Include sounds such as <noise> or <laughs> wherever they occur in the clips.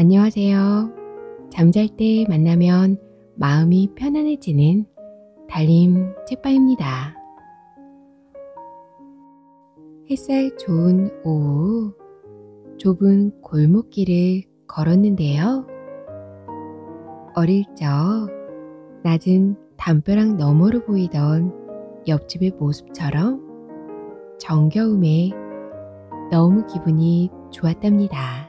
안녕하세요. 잠잘 때 만나면 마음이 편안해지는 달림 책바입니다 햇살 좋은 오후 좁은 골목길을 걸었는데요. 어릴 적 낮은 담벼락 너머로 보이던 옆집의 모습처럼 정겨움에 너무 기분이 좋았답니다.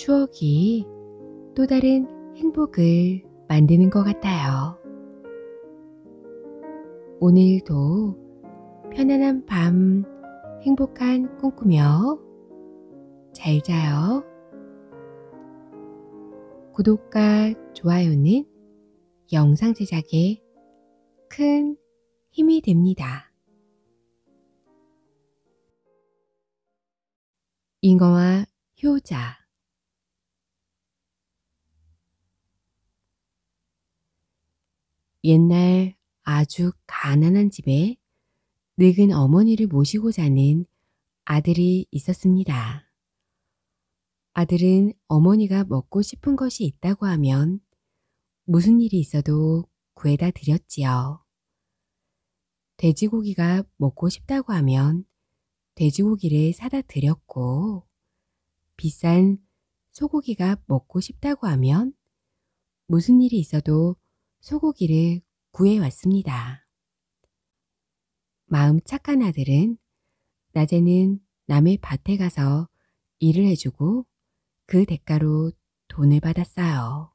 추억이 또 다른 행복을 만드는 것 같아요. 오늘도 편안한 밤, 행복한 꿈꾸며 잘 자요. 구독과 좋아요는 영상 제작에 큰 힘이 됩니다. 잉어와 효자 옛날 아주 가난한 집에 늙은 어머니를 모시고 자는 아들이 있었습니다. 아들은 어머니가 먹고 싶은 것이 있다고 하면 무슨 일이 있어도 구해다 드렸지요. 돼지고기가 먹고 싶다고 하면 돼지고기를 사다 드렸고 비싼 소고기가 먹고 싶다고 하면 무슨 일이 있어도 소고기를 구해왔습니다. 마음 착한 아들은 낮에는 남의 밭에 가서 일을 해주고 그 대가로 돈을 받았어요.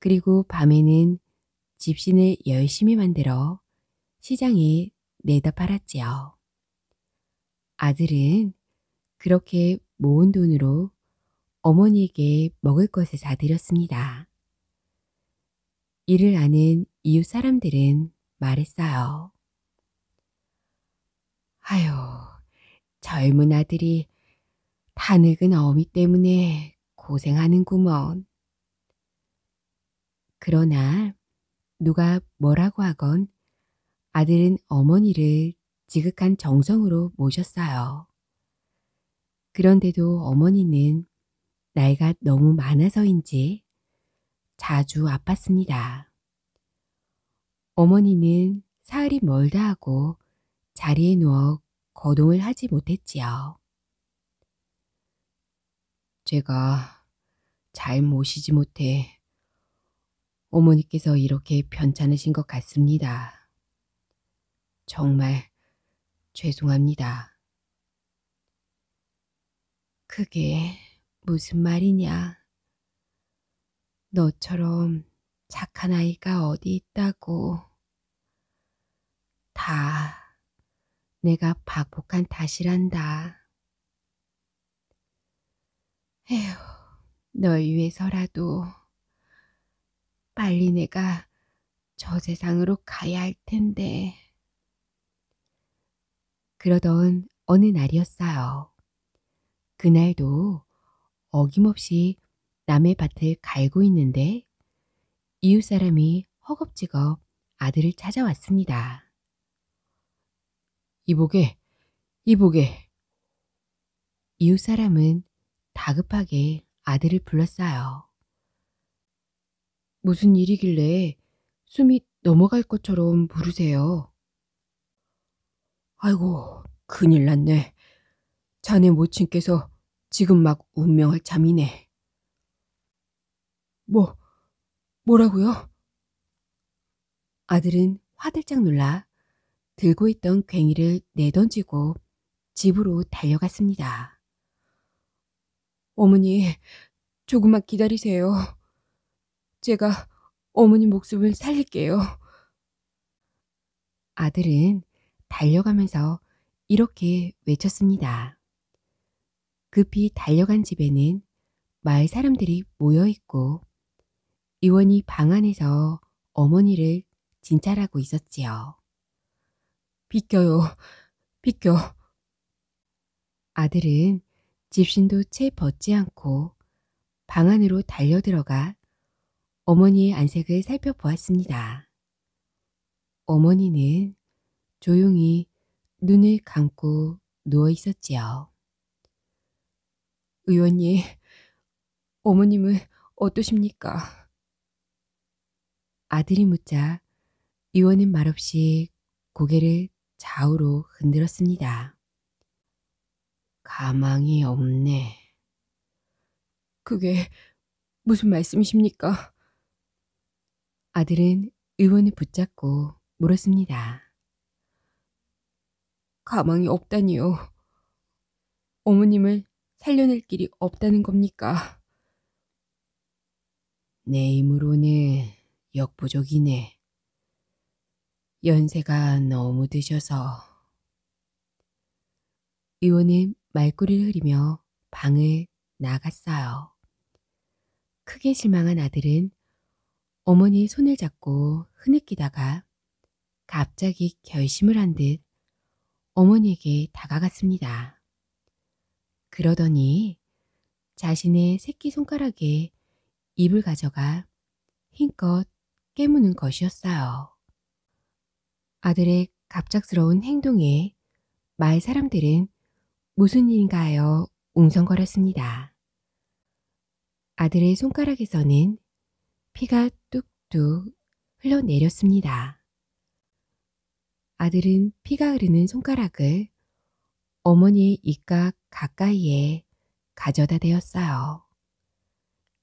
그리고 밤에는 집신을 열심히 만들어 시장에 내다 팔았지요. 아들은 그렇게 모은 돈으로 어머니에게 먹을 것을 사드렸습니다. 이를 아는 이웃 사람들은 말했어요. 아유, 젊은 아들이 다 늙은 어미 때문에 고생하는구먼. 그러나 누가 뭐라고 하건 아들은 어머니를 지극한 정성으로 모셨어요. 그런데도 어머니는 나이가 너무 많아서인지 자주 아팠습니다. 어머니는 사흘이 멀다 하고 자리에 누워 거동을 하지 못했지요. 제가 잘 모시지 못해 어머니께서 이렇게 편찮으신 것 같습니다. 정말 죄송합니다. 그게 무슨 말이냐? 너처럼 착한 아이가 어디 있다고. 다 내가 박복한 탓이란다. 에휴, 널 위해서라도 빨리 내가 저 세상으로 가야 할 텐데. 그러던 어느 날이었어요. 그날도 어김없이 남의 밭을 갈고 있는데 이웃 사람이 허겁지겁 아들을 찾아왔습니다. 이보게, 이보게. 이웃 사람은 다급하게 아들을 불렀어요. 무슨 일이길래 숨이 넘어갈 것처럼 부르세요. 아이고, 큰일 났네. 자네 모친께서 지금 막운명을잠이네 뭐, 뭐라고요? 아들은 화들짝 놀라 들고 있던 괭이를 내던지고 집으로 달려갔습니다. 어머니, 조금만 기다리세요. 제가 어머니 목숨을 살릴게요. 아들은 달려가면서 이렇게 외쳤습니다. 급히 달려간 집에는 마을 사람들이 모여 있고 의원이 방 안에서 어머니를 진찰하고 있었지요. 비껴요. 비껴. 아들은 집신도 채 벗지 않고 방 안으로 달려들어가 어머니의 안색을 살펴보았습니다. 어머니는 조용히 눈을 감고 누워 있었지요. 의원님, 어머님은 어떠십니까? 아들이 묻자 의원은 말없이 고개를 좌우로 흔들었습니다. 가망이 없네. 그게 무슨 말씀이십니까? 아들은 의원을 붙잡고 물었습니다. 가망이 없다니요. 어머님을 살려낼 길이 없다는 겁니까? 내 힘으로는 역부족이네. 연세가 너무 드셔서. 의원은 말꼬리를 흐리며 방을 나갔어요. 크게 실망한 아들은 어머니의 손을 잡고 흐느끼다가 갑자기 결심을 한 듯 어머니에게 다가갔습니다. 그러더니 자신의 새끼손가락에 입을 가져가 힘껏 깨무는 것이었어요. 아들의 갑작스러운 행동에 마을 사람들은 무슨 일인가요? 웅성거렸습니다. 아들의 손가락에서는 피가 뚝뚝 흘러내렸습니다. 아들은 피가 흐르는 손가락을 어머니의 입가 가까이에 가져다 대었어요.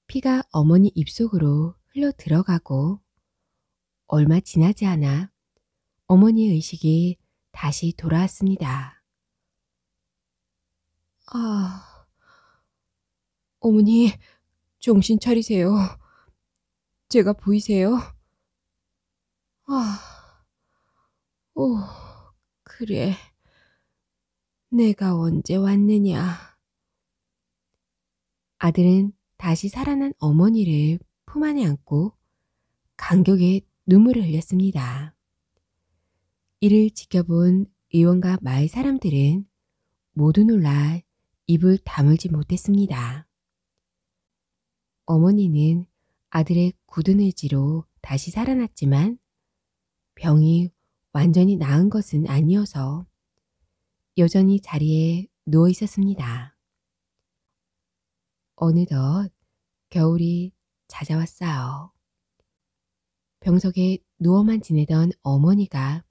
피가 어머니 입속으로 흘러 들어가고 얼마 지나지 않아 어머니의 의식이 다시 돌아왔습니다. 아, 어머니, 정신 차리세요. 제가 보이세요? 아, 오, 그래. 내가 언제 왔느냐. 아들은 다시 살아난 어머니를 품 안에 안고 간격에 눈물을 흘렸습니다. 이를 지켜본 의원과 마을 사람들은 모두 놀라 입을 다물지 못했습니다. 어머니는 아들의 굳은 의지로 다시 살아났지만 병이 완전히 나은 것은 아니어서 여전히 자리에 누워 있었습니다. 어느덧 겨울이 찾아왔어요. 병석에 누워만 지내던 어머니가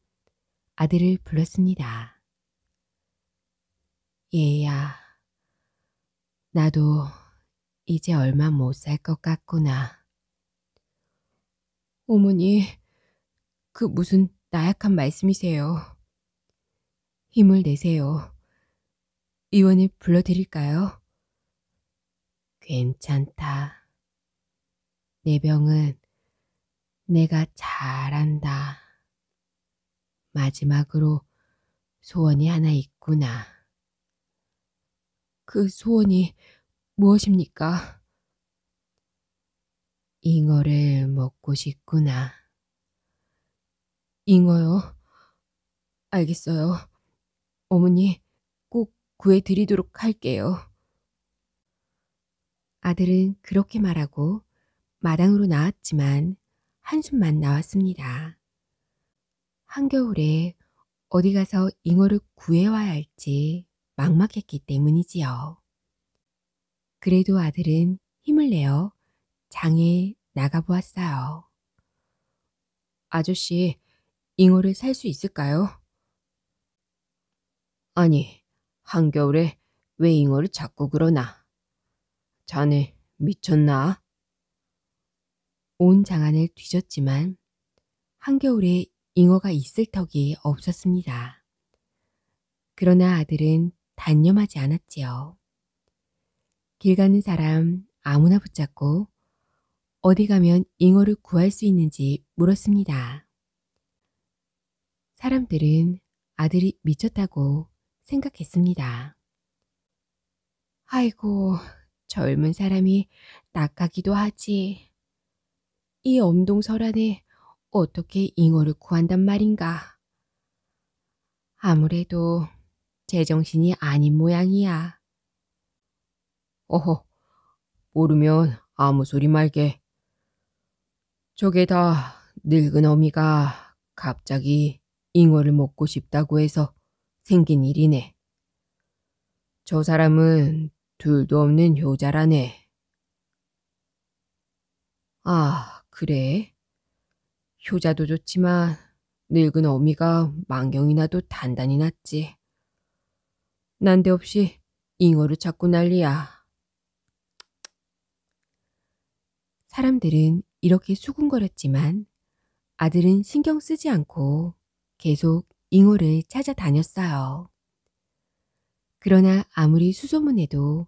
아들을 불렀습니다. 얘야, 나도 이제 얼마 못 살 것 같구나. 어머니, 그 무슨 나약한 말씀이세요. 힘을 내세요. 의원을 불러드릴까요? 괜찮다. 내 병은 내가 잘한다. 마지막으로 소원이 하나 있구나. 그 소원이 무엇입니까? 잉어를 먹고 싶구나. 잉어요? 알겠어요. 어머니 꼭 구해드리도록 할게요. 아들은 그렇게 말하고 마당으로 나왔지만 한숨만 나왔습니다. 한겨울에 어디 가서 잉어를 구해와야 할지 막막했기 때문이지요. 그래도 아들은 힘을 내어 장에 나가보았어요. 아저씨, 잉어를 살 수 있을까요? 아니, 한겨울에 왜 잉어를 자꾸 그러나? 자네 미쳤나? 온 장안을 뒤졌지만 한겨울에 잉어가 있을 턱이 없었습니다. 그러나 아들은 단념하지 않았지요. 길 가는 사람 아무나 붙잡고 어디 가면 잉어를 구할 수 있는지 물었습니다. 사람들은 아들이 미쳤다고 생각했습니다. 아이고, 젊은 사람이 낚아기도 하지. 이 엄동설 안에 어떻게 잉어를 구한단 말인가. 아무래도 제정신이 아닌 모양이야. 어허, 모르면 아무 소리 말게. 저게 다 늙은 어미가 갑자기 잉어를 먹고 싶다고 해서 생긴 일이네. 저 사람은 둘도 없는 효자라네. 아, 그래. 효자도 좋지만 늙은 어미가 망경이나도 단단히 낫지 난데없이 잉어를 찾고 난리야. 사람들은 이렇게 수군거렸지만 아들은 신경 쓰지 않고 계속 잉어를 찾아다녔어요. 그러나 아무리 수소문해도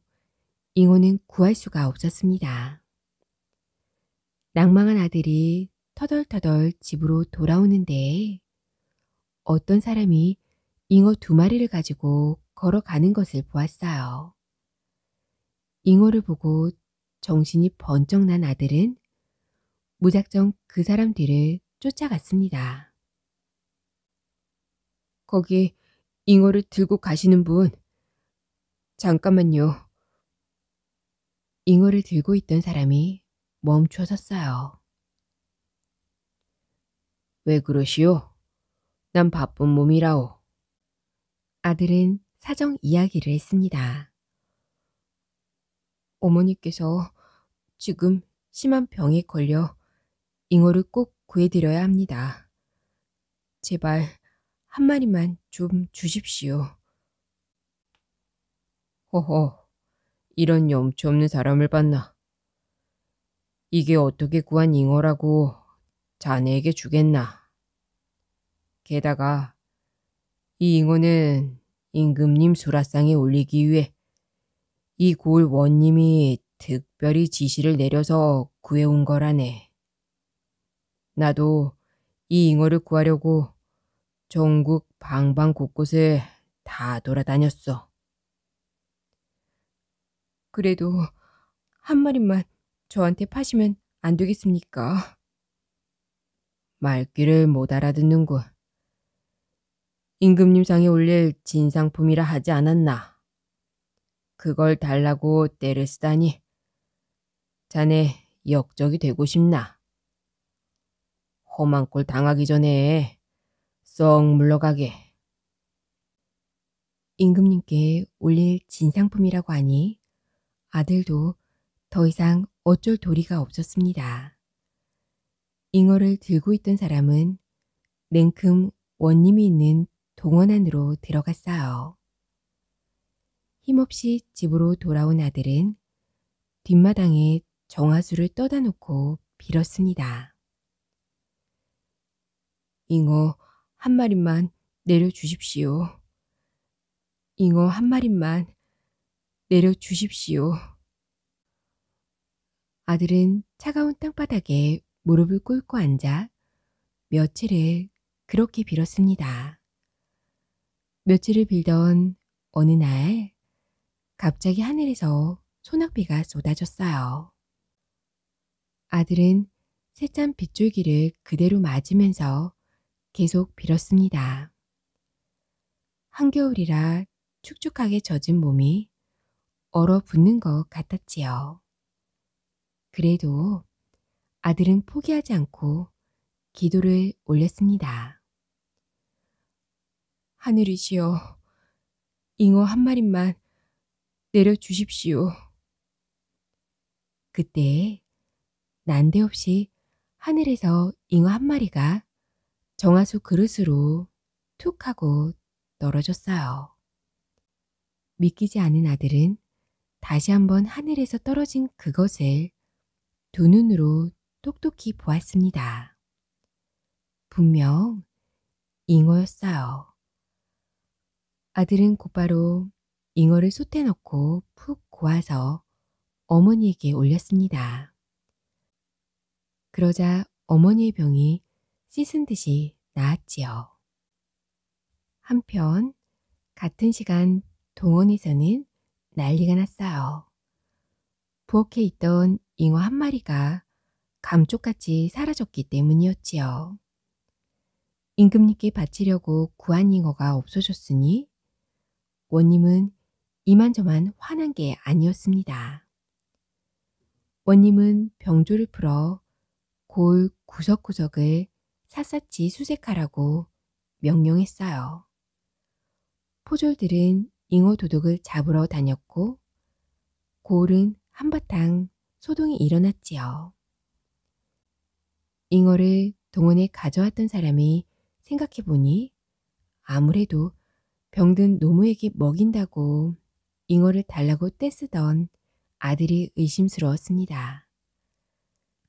잉어는 구할 수가 없었습니다. 낭망한 아들이 터덜터덜 집으로 돌아오는데 어떤 사람이 잉어 두 마리를 가지고 걸어가는 것을 보았어요. 잉어를 보고 정신이 번쩍 난 아들은 무작정 그 사람 뒤를 쫓아갔습니다. 거기 잉어를 들고 가시는 분, 잠깐만요. 잉어를 들고 있던 사람이 멈춰섰어요. 왜 그러시오? 난 바쁜 몸이라오. 아들은 사정 이야기를 했습니다. 어머니께서 지금 심한 병에 걸려 잉어를 꼭 구해드려야 합니다. 제발 한 마리만 좀 주십시오. 허허, 이런 염치 없는 사람을 봤나? 이게 어떻게 구한 잉어라고 자네에게 주겠나. 게다가 이 잉어는 임금님 수라상에 올리기 위해 이 골 원님이 특별히 지시를 내려서 구해온 거라네. 나도 이 잉어를 구하려고 전국 방방 곳곳을 다 돌아다녔어. 그래도 한 마리만 저한테 파시면 안 되겠습니까? 말귀를 못 알아듣는군. 임금님상에 올릴 진상품이라 하지 않았나? 그걸 달라고 때를 쓰다니. 자네 역적이 되고 싶나? 험한 꼴 당하기 전에 썩 물러가게. 임금님께 올릴 진상품이라고 하니 아들도 더 이상 어쩔 도리가 없었습니다. 잉어를 들고 있던 사람은 냉큼 원님이 있는 동원 안으로 들어갔어요. 힘없이 집으로 돌아온 아들은 뒷마당에 정화수를 떠다 놓고 빌었습니다. 잉어 한 마리만 내려주십시오. 잉어 한 마리만 내려주십시오. 아들은 차가운 땅바닥에 무릎을 꿇고 앉아 며칠을 그렇게 빌었습니다. 며칠을 빌던 어느 날 갑자기 하늘에서 소낙비가 쏟아졌어요. 아들은 새짠 빗줄기를 그대로 맞으면서 계속 빌었습니다. 한겨울이라 축축하게 젖은 몸이 얼어붙는 것 같았지요. 그래도 아들은 포기하지 않고 기도를 올렸습니다. 하늘이시여, 잉어 한 마리만 내려주십시오. 그때 난데없이 하늘에서 잉어 한 마리가 정화수 그릇으로 툭 하고 떨어졌어요. 믿기지 않은 아들은 다시 한번 하늘에서 떨어진 그것을 두 눈으로 똑똑히 보았습니다. 분명 잉어였어요. 아들은 곧바로 잉어를 솥에 넣고 푹 고아서 어머니에게 올렸습니다. 그러자 어머니의 병이 씻은 듯이 나았지요. 한편 같은 시간 동원에서는 난리가 났어요. 부엌에 있던 잉어 한 마리가 감쪽같이 사라졌기 때문이었지요. 임금님께 바치려고 구한 잉어가 없어졌으니 원님은 이만저만 화난 게 아니었습니다. 원님은 병조를 풀어 골 구석구석을 샅샅이 수색하라고 명령했어요. 포졸들은 잉어 도둑을 잡으러 다녔고 골은 한바탕 소동이 일어났지요. 잉어를 동원에 가져왔던 사람이 생각해보니 아무래도 병든 노무에게 먹인다고 잉어를 달라고 떼쓰던 아들이 의심스러웠습니다.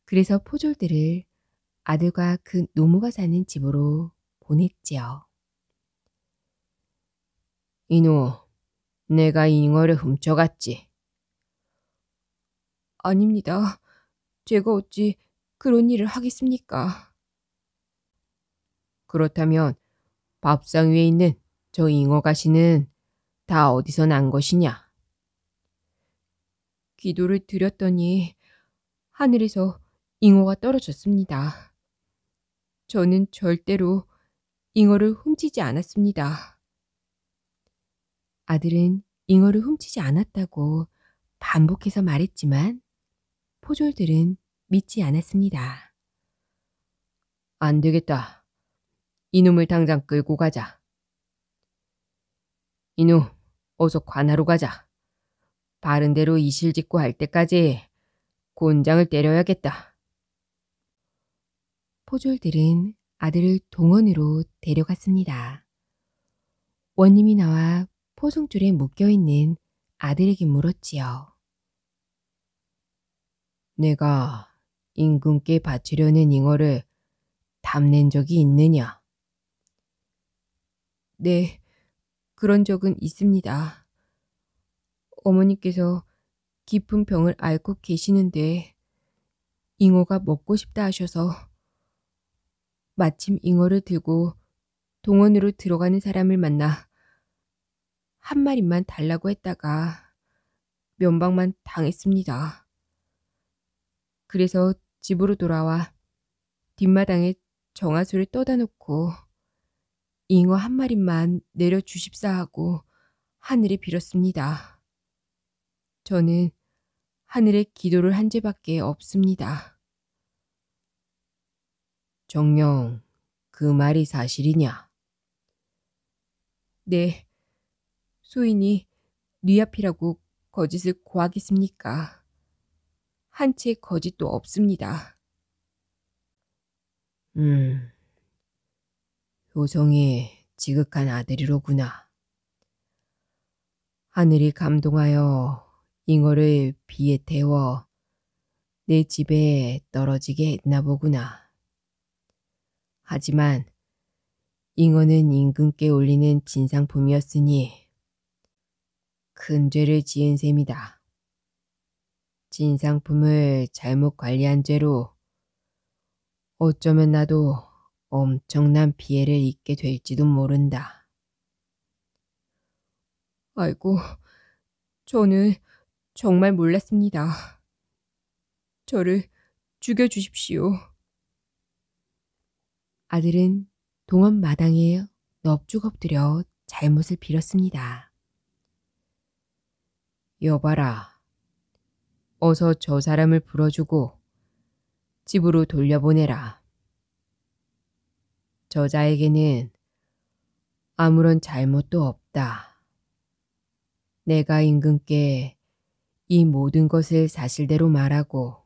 그래서 포졸들을 아들과 그 노무가 사는 집으로 보냈지요. 이노, 내가 잉어를 훔쳐갔지. 아닙니다. 제가 어찌 그런 일을 하겠습니까? 그렇다면 밥상 위에 있는 저 잉어 가시는 다 어디서 난 것이냐? 기도를 드렸더니 하늘에서 잉어가 떨어졌습니다. 저는 절대로 잉어를 훔치지 않았습니다. 아들은 잉어를 훔치지 않았다고 반복해서 말했지만 포졸들은 믿지 않았습니다. 안 되겠다. 이놈을 당장 끌고 가자. 이놈, 어서 관하로 가자. 바른 대로 이실 짓고 할 때까지 곤장을 때려야겠다. 포졸들은 아들을 동원으로 데려갔습니다. 원님이 나와 포승줄에 묶여있는 아들에게 물었지요. 내가 임금께 바치려는 잉어를 담낸 적이 있느냐? 네, 그런 적은 있습니다. 어머니께서 깊은 병을 앓고 계시는데 잉어가 먹고 싶다 하셔서 마침 잉어를 들고 동원으로 들어가는 사람을 만나 한 마리만 달라고 했다가 면박만 당했습니다. 그래서 집으로 돌아와 뒷마당에 정화수를 떠다 놓고 잉어 한 마리만 내려 주십사 하고 하늘에 빌었습니다. 저는 하늘에 기도를 한 죄밖에 없습니다. 정녕, 그 말이 사실이냐? 네, 소인이 뉘 앞이라고 거짓을 고하겠습니까? 한채 거짓도 없습니다. 음, 요성이 지극한 아들이로구나. 하늘이 감동하여 잉어를 비에 태워 내 집에 떨어지게 했나 보구나. 하지만 잉어는 임금께 올리는 진상품이었으니 큰 죄를 지은 셈이다. 진상품을 잘못 관리한 죄로 어쩌면 나도 엄청난 피해를 입게 될지도 모른다. 아이고, 저는 정말 몰랐습니다. 저를 죽여주십시오. 아들은 동원 마당에 넙죽 엎드려 잘못을 빌었습니다. 여봐라. 어서 저 사람을 불어주고 집으로 돌려보내라. 저자에게는 아무런 잘못도 없다. 내가 임금께 이 모든 것을 사실대로 말하고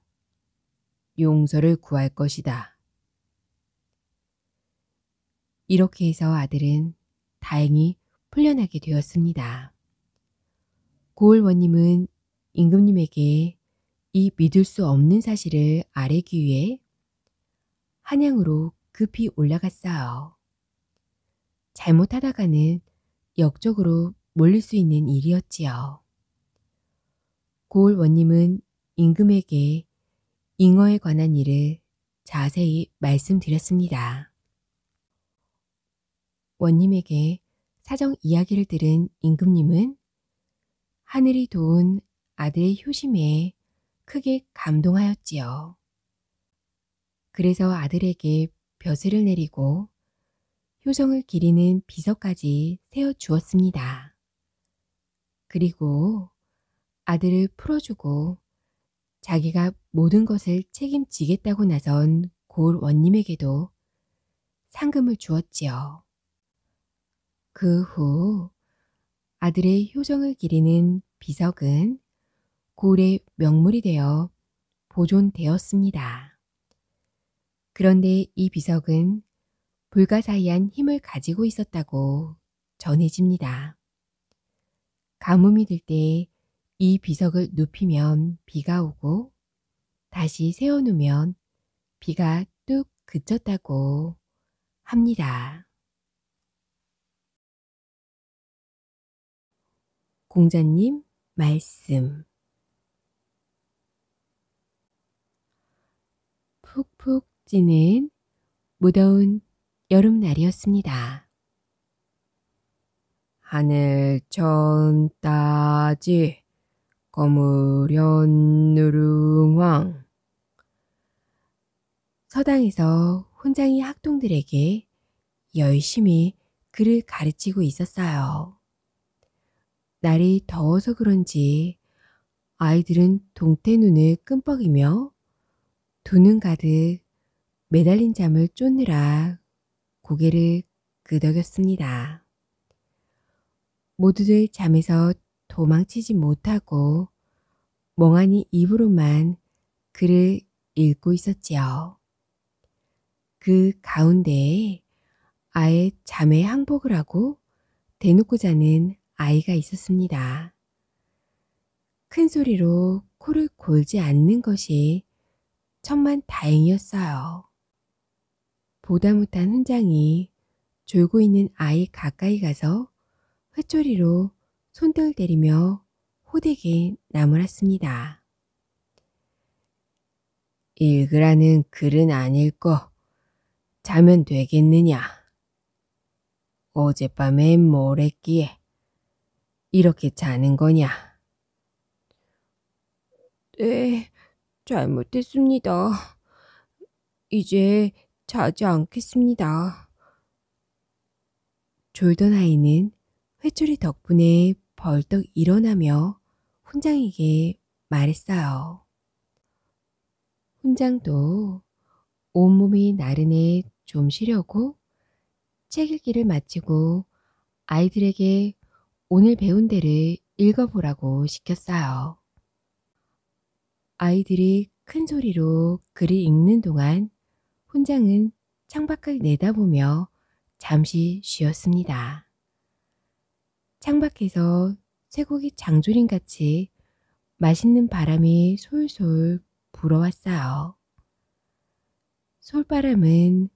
용서를 구할 것이다. 이렇게 해서 아들은 다행히 풀려나게 되었습니다. 고을원님은 임금님에게 이 믿을 수 없는 사실을 아래기 위해 한양으로 급히 올라갔어요. 잘못하다가는 역적으로 몰릴 수 있는 일이었지요. 고을 원님은 임금에게 잉어에 관한 일을 자세히 말씀드렸습니다. 원님에게 사정 이야기를 들은 임금님은 하늘이 도운 아들의 효심에 크게 감동하였지요. 그래서 아들에게 벼슬을 내리고 효정을 기리는 비석까지 세워 주었습니다. 그리고 아들을 풀어주고 자기가 모든 것을 책임지겠다고 나선 고을 원님에게도 상금을 주었지요. 그 후 아들의 효정을 기리는 비석은 고을의 명물이 되어 보존되었습니다. 그런데 이 비석은 불가사의한 힘을 가지고 있었다고 전해집니다. 가뭄이 들 때 이 비석을 눕히면 비가 오고 다시 세워놓으면 비가 뚝 그쳤다고 합니다. 공자님 말씀 푹푹 찌는 무더운 여름날이었습니다. 하늘 천따지 거무련 누룽황 서당에서 혼장이 학동들에게 열심히 글을 가르치고 있었어요. 날이 더워서 그런지 아이들은 동태 눈을 끔뻑이며 두눈 가득 매달린 잠을 쫓느라 고개를 끄덕였습니다. 모두들 잠에서 도망치지 못하고 멍하니 입으로만 글을 읽고 있었지요. 그 가운데에 아예 잠에 항복을 하고 대놓고 자는 아이가 있었습니다. 큰 소리로 코를 골지 않는 것이 천만 다행이었어요. 보다 못한 훈장이 졸고 있는 아이 가까이 가서 회초리로 손등을 때리며 호되게 나무랐습니다. 읽으라는 글은 안 읽고 자면 되겠느냐. 어젯밤에 뭘 했기에 이렇게 자는 거냐. 네, 잘못했습니다. 이제 자지 않겠습니다. 졸던 아이는 회초리 덕분에 벌떡 일어나며 훈장에게 말했어요. 훈장도 온몸이 나른해 좀 쉬려고 책 읽기를 마치고 아이들에게 오늘 배운 대를 읽어보라고 시켰어요. 아이들이 큰 소리로 글을 읽는 동안 혼장은 창밖을 내다보며 잠시 쉬었습니다. 창밖에서 쇠고기 장조림 같이 맛있는 바람이 솔솔 불어왔어요. 솔바람은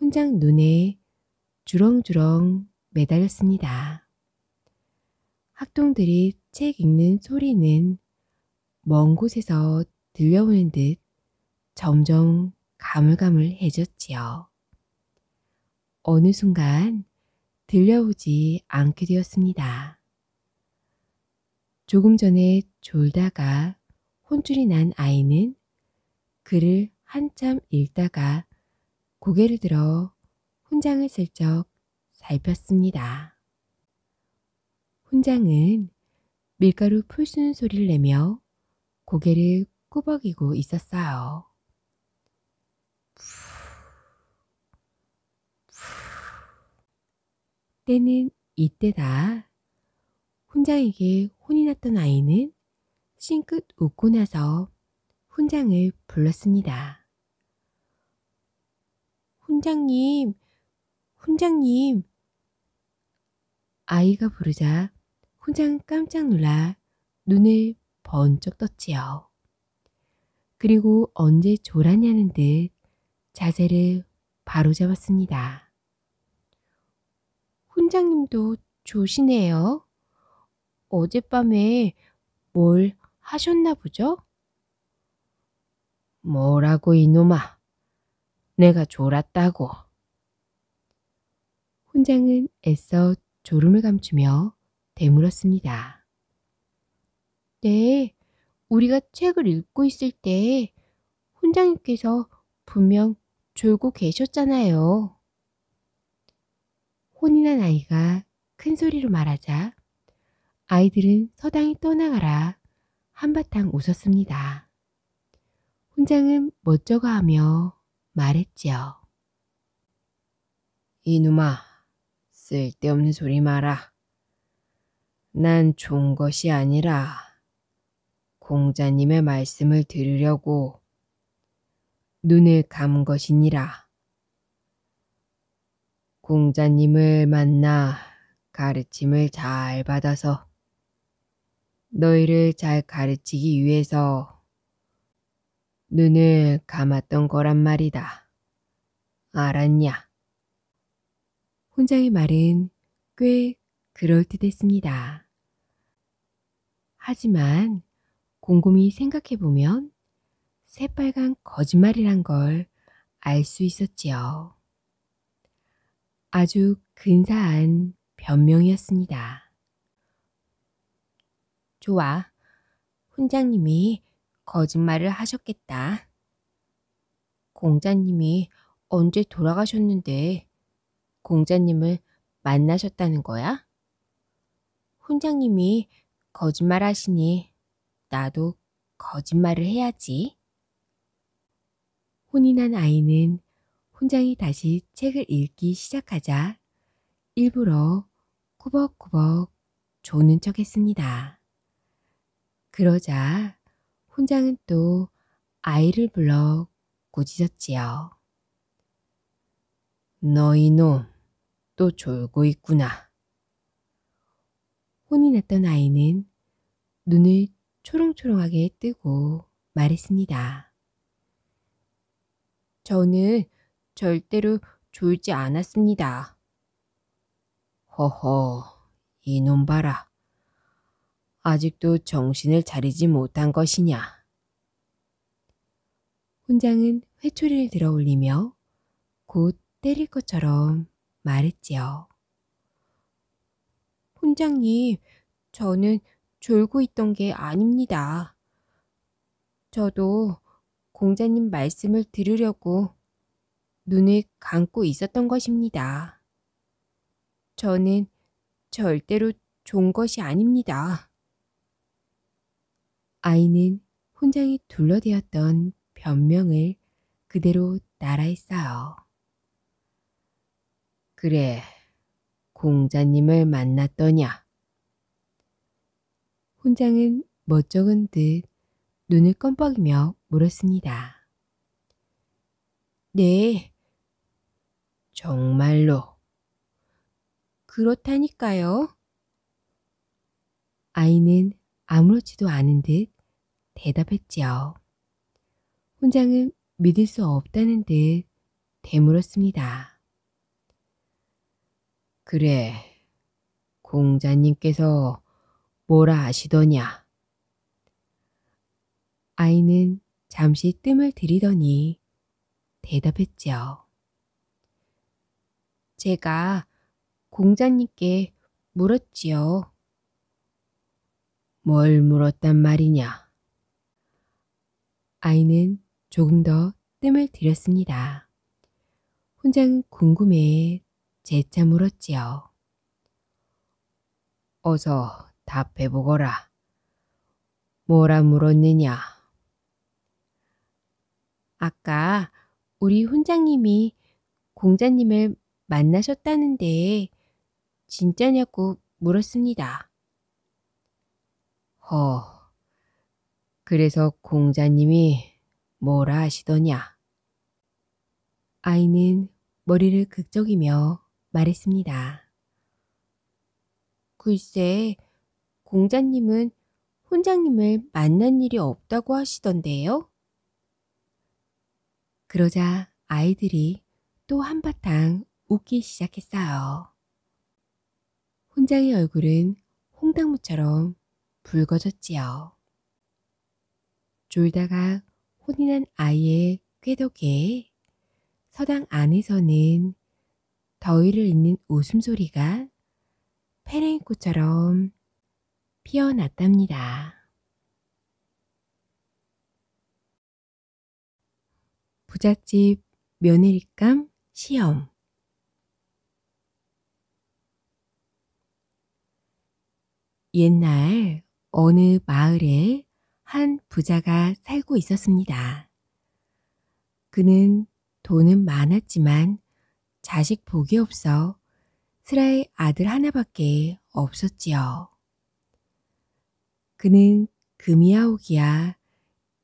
혼장 눈에 주렁주렁 매달렸습니다. 학동들이 책 읽는 소리는 먼 곳에서 들려오는 듯 점점 가물가물해졌지요. 어느 순간 들려오지 않게 되었습니다. 조금 전에 졸다가 혼쭐이 난 아이는 글을 한참 읽다가 고개를 들어 훈장을 슬쩍 살폈습니다. 훈장은 밀가루 풀 쓰는 소리를 내며 고개를 꾸벅이고 있었어요. 때는 이때다. 훈장에게 혼이 났던 아이는 싱긋 웃고 나서 훈장을 불렀습니다. 훈장님, 훈장님. 아이가 부르자 훈장 깜짝 놀라 눈을 번쩍 떴지요. 그리고 언제 졸았냐는 듯 자세를 바로잡았습니다. 훈장님도 조시네요. 어젯밤에 뭘 하셨나 보죠? 뭐라고 이놈아. 내가 졸았다고. 훈장은 애써 졸음을 감추며 대물었습니다 네, 우리가 책을 읽고 있을 때 훈장님께서 분명 졸고 계셨잖아요. 혼인한 아이가 큰 소리로 말하자 아이들은 서당이 떠나가라 한바탕 웃었습니다. 훈장은 멋져가 하며 말했지요. 이놈아, 쓸데없는 소리 마라. 난 좋은 것이 아니라 공자님의 말씀을 들으려고 눈을 감 것이니라. 공자님을 만나 가르침을 잘 받아서 너희를 잘 가르치기 위해서 눈을 감았던 거란 말이다. 알았냐? 혼자의 말은 꽤 그럴듯했습니다. 하지만 곰곰이 생각해보면 새빨간 거짓말이란 걸 알 수 있었지요. 아주 근사한 변명이었습니다. 좋아. 훈장님이 거짓말을 하셨겠다. 공자님이 언제 돌아가셨는데 공자님을 만나셨다는 거야? 훈장님이 거짓말 하시니 나도 거짓말을 해야지. 혼이 난 아이는 혼장이 다시 책을 읽기 시작하자 일부러 꾸벅꾸벅 조는 척 했습니다. 그러자 혼장은 또 아이를 불러 꾸짖었지요. 너희 놈 또 졸고 있구나. 혼이 났던 아이는 눈을 초롱초롱하게 뜨고 말했습니다. 저는 절대로 졸지 않았습니다. 허허, 이놈 봐라. 아직도 정신을 차리지 못한 것이냐. 훈장은 회초리를 들어 올리며 곧 때릴 것처럼 말했지요. 훈장님, 저는 졸고 있던 게 아닙니다. 저도 공자님 말씀을 들으려고 눈을 감고 있었던 것입니다. 저는 절대로 좋은 것이 아닙니다. 아이는 훈장이 둘러대었던 변명을 그대로 따라했어요. 그래, 공자님을 만났더냐? 훈장은 멋쩍은 듯 눈을 껌뻑이며 물었습니다. 네, 정말로. 그렇다니까요. 아이는 아무렇지도 않은 듯 대답했지요. 훈장은 믿을 수 없다는 듯 되물었습니다. 그래, 공자님께서 뭐라 하시더냐. 아이는 잠시 뜸을 들이더니 대답했지요. 제가 공자님께 물었지요. 뭘 물었단 말이냐? 아이는 조금 더 뜸을 들였습니다. 혼자는 궁금해 재차 물었지요. 어서 답해보거라. 뭐라 물었느냐? 아까 우리 훈장님이 공자님을 만나셨다는데 진짜냐고 물었습니다. 허, 그래서 공자님이 뭐라 하시더냐? 아이는 머리를 극적이며 말했습니다. 글쎄, 공자님은 혼장님을 만난 일이 없다고 하시던데요. 그러자 아이들이 또 한바탕 웃기 시작했어요. 혼장의 얼굴은 홍당무처럼 붉어졌지요. 졸다가 혼이 난 아이의 꾀덕에 서당 안에서는 더위를 잇는 웃음소리가 페랭이꽃처럼 피어났답니다. 부잣집 며느리감 시험 옛날 어느 마을에 한 부자가 살고 있었습니다. 그는 돈은 많았지만 자식 복이 없어 슬라의 아들 하나밖에 없었지요. 그는 금이아오기야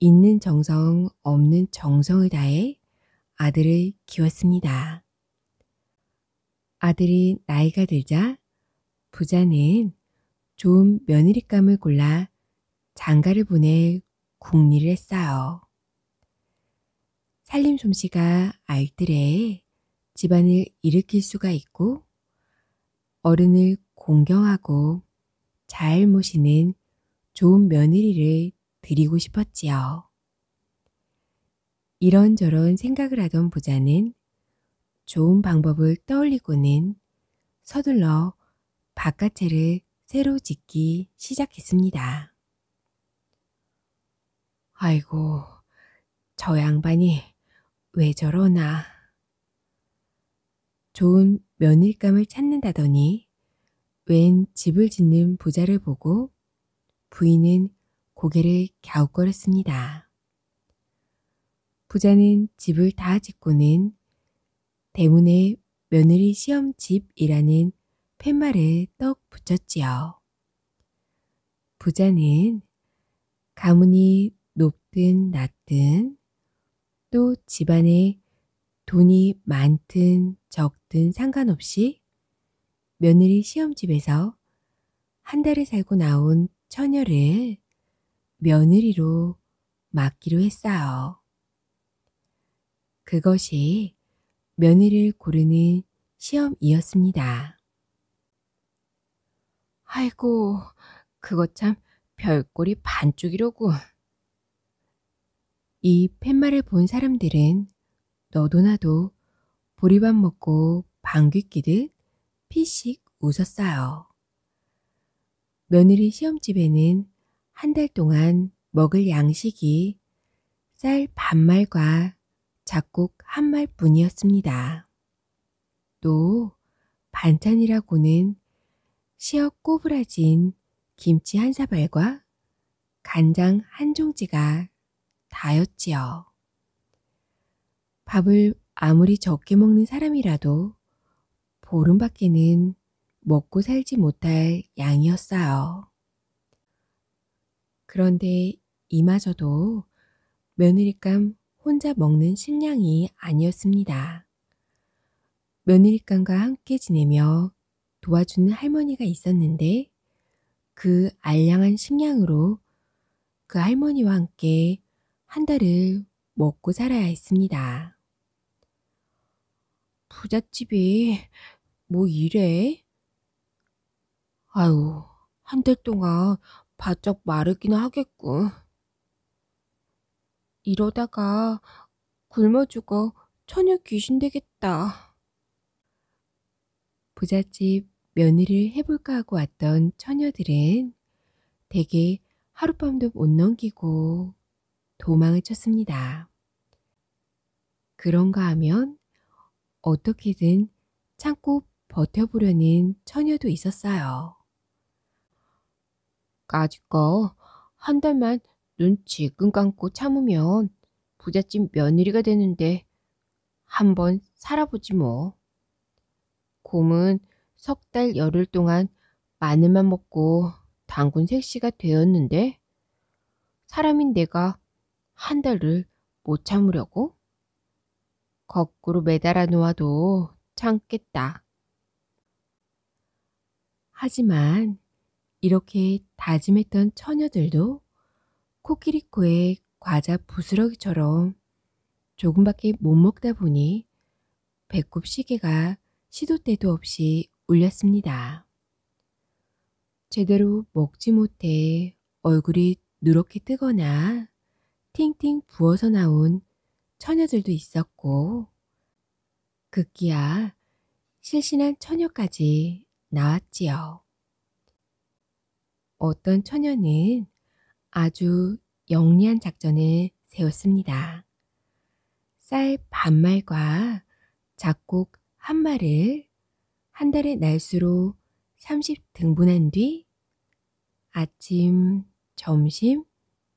있는 정성 없는 정성을 다해 아들을 키웠습니다. 아들이 나이가 들자 부자는 좋은 며느리감을 골라 장가를 보내 국리를 쌓어 살림 솜씨가 알뜰해 집안을 일으킬 수가 있고 어른을 공경하고 잘 모시는 좋은 며느리를 드리고 싶었지요. 이런저런 생각을 하던 부자는 좋은 방법을 떠올리고는 서둘러 바깥채를 새로 짓기 시작했습니다. 아이고, 저 양반이 왜 저러나. 좋은 며느감을 찾는다더니 웬 집을 짓는 부자를 보고 부인은 고개를 갸웃거렸습니다. 부자는 집을 다 짓고는 대문에 며느리 시험집이라는 팻말을 떡 붙였지요. 부자는 가문이 높든 낮든 또 집안에 돈이 많든 적든 상관없이 며느리 시험집에서 한 달을 살고 나온 처녀를 며느리로 맡기로 했어요. 그것이 며느리를 고르는 시험이었습니다. 아이고, 그것참 별꼴이 반쪽이로군. 이 팻말을 본 사람들은 너도 나도 보리밥 먹고 방귀 끼듯 피식 웃었어요. 며느리 시험집에는 한 달 동안 먹을 양식이 쌀 반말과 잡곡한 말뿐이었습니다. 또 반찬이라고는 시어 꼬부라진 김치 한 사발과 간장 한 종지가 다였지요. 밥을 아무리 적게 먹는 사람이라도 보름밖에는 먹고 살지 못할 양이었어요. 그런데 이마저도 며느리감 혼자 먹는 식량이 아니었습니다. 며느리감과 함께 지내며 도와주는 할머니가 있었는데 그 알량한 식량으로 그 할머니와 함께 한 달을 먹고 살아야 했습니다. 부잣집이 뭐 이래? 아유, 한 달 동안 바짝 마르기는 하겠군. 이러다가 굶어 죽어 처녀 귀신 되겠다. 부잣집 며느리를 해볼까 하고 왔던 처녀들은 대개 하룻밤도 못 넘기고 도망을 쳤습니다. 그런가 하면 어떻게든 참고 버텨보려는 처녀도 있었어요. 까짓거 한 달만 눈치끈 감고 참으면 부잣집 며느리가 되는데 한 번 살아보지 뭐. 곰은 석 달 열흘 동안 마늘만 먹고 당군 색시가 되었는데 사람인 내가 한 달을 못 참으려고? 거꾸로 매달아 놓아도 참겠다. 하지만 이렇게 다짐했던 처녀들도 코끼리코의 과자 부스러기처럼 조금밖에 못 먹다 보니 배꼽 시계가 시도 때도 없이 울렸습니다. 제대로 먹지 못해 얼굴이 누렇게 뜨거나 팅팅 부어서 나온 처녀들도 있었고 극기야 실신한 처녀까지 나왔지요. 어떤 처녀는 아주 영리한 작전을 세웠습니다. 쌀 반말과 작곡 한 말을 한 달의 날수로 30 등분한 뒤 아침, 점심,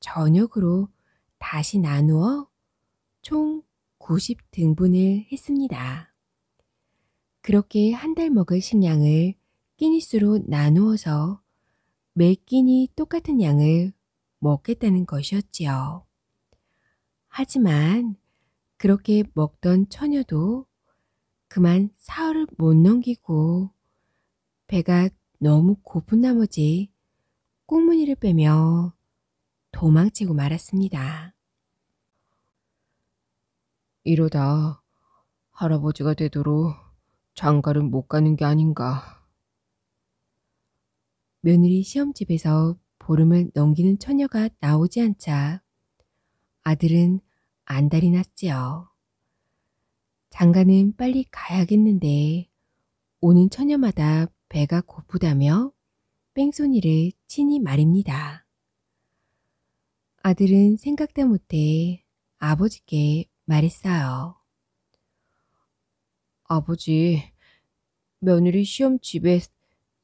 저녁으로 다시 나누어 총90 등분을 했습니다. 그렇게 한 달 먹을 식량을 끼니수로 나누어서 매 끼니 똑같은 양을 먹겠다는 것이었지요. 하지만 그렇게 먹던 처녀도 그만 사흘을 못 넘기고 배가 너무 고픈 나머지 꽁무니를 빼며 도망치고 말았습니다. 이러다 할아버지가 되도록 장가를 못 가는 게 아닌가 며느리 시험집에서 보름을 넘기는 처녀가 나오지 않자 아들은 안달이 났지요. 장가는 빨리 가야겠는데 오는 처녀마다 배가 고프다며 뺑소니를 치니 말입니다. 아들은 생각도 못해 아버지께 말했어요. 아버지, 며느리 시험 집에